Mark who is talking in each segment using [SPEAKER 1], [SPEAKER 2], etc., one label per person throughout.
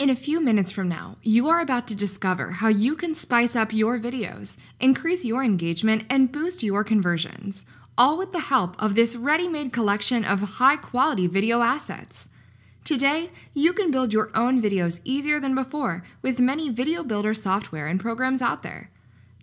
[SPEAKER 1] In a few minutes from now, you are about to discover how you can spice up your videos, increase your engagement, and boost your conversions, all with the help of this ready made collection of high quality video assets. Today, you can build your own videos easier than before with many video builder software and programs out there.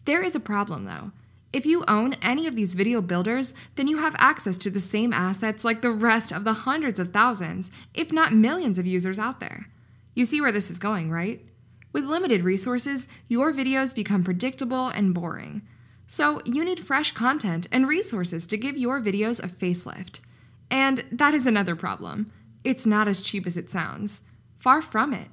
[SPEAKER 1] There is a problem though. If you own any of these video builders, then you have access to the same assets like the rest of the hundreds of thousands, if not millions of users out there. You see where this is going, right? With limited resources, your videos become predictable and boring. So you need fresh content and resources to give your videos a facelift. And that is another problem. It's not as cheap as it sounds. Far from it.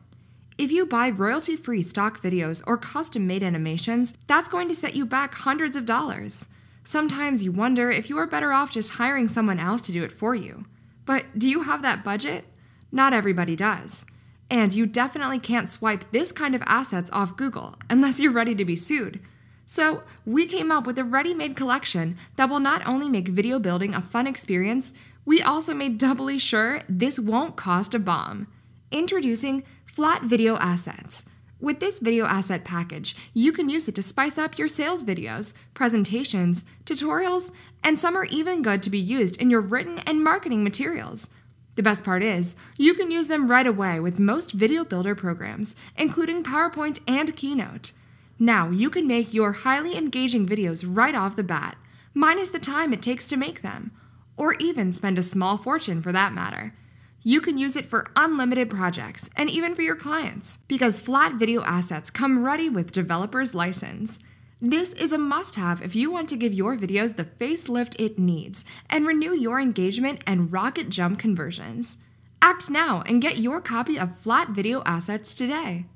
[SPEAKER 1] If you buy royalty free stock videos or custom made animations, that's going to set you back hundreds of dollars. Sometimes you wonder if you are better off just hiring someone else to do it for you. But do you have that budget? Not everybody does. And you definitely can't swipe this kind of assets off Google unless you're ready to be sued. So, we came up with a ready made collection that will not only make video building a fun experience, we also made doubly sure this won't cost a bomb. Introducing Flat Video Assets. With this video asset package, you can use it to spice up your sales videos, presentations, tutorials, and some are even good to be used in your written and marketing materials. The best part is, you can use them right away with most video builder programs, including PowerPoint and Keynote. Now you can make your highly engaging videos right off the bat, minus the time it takes to make them, or even spend a small fortune for that matter. You can use it for unlimited projects and even for your clients, because flat video assets come ready with developer's license. This is a must have if you want to give your videos the facelift it needs and renew your engagement and rocket jump conversions. Act now and get your copy of Flat Video Assets today.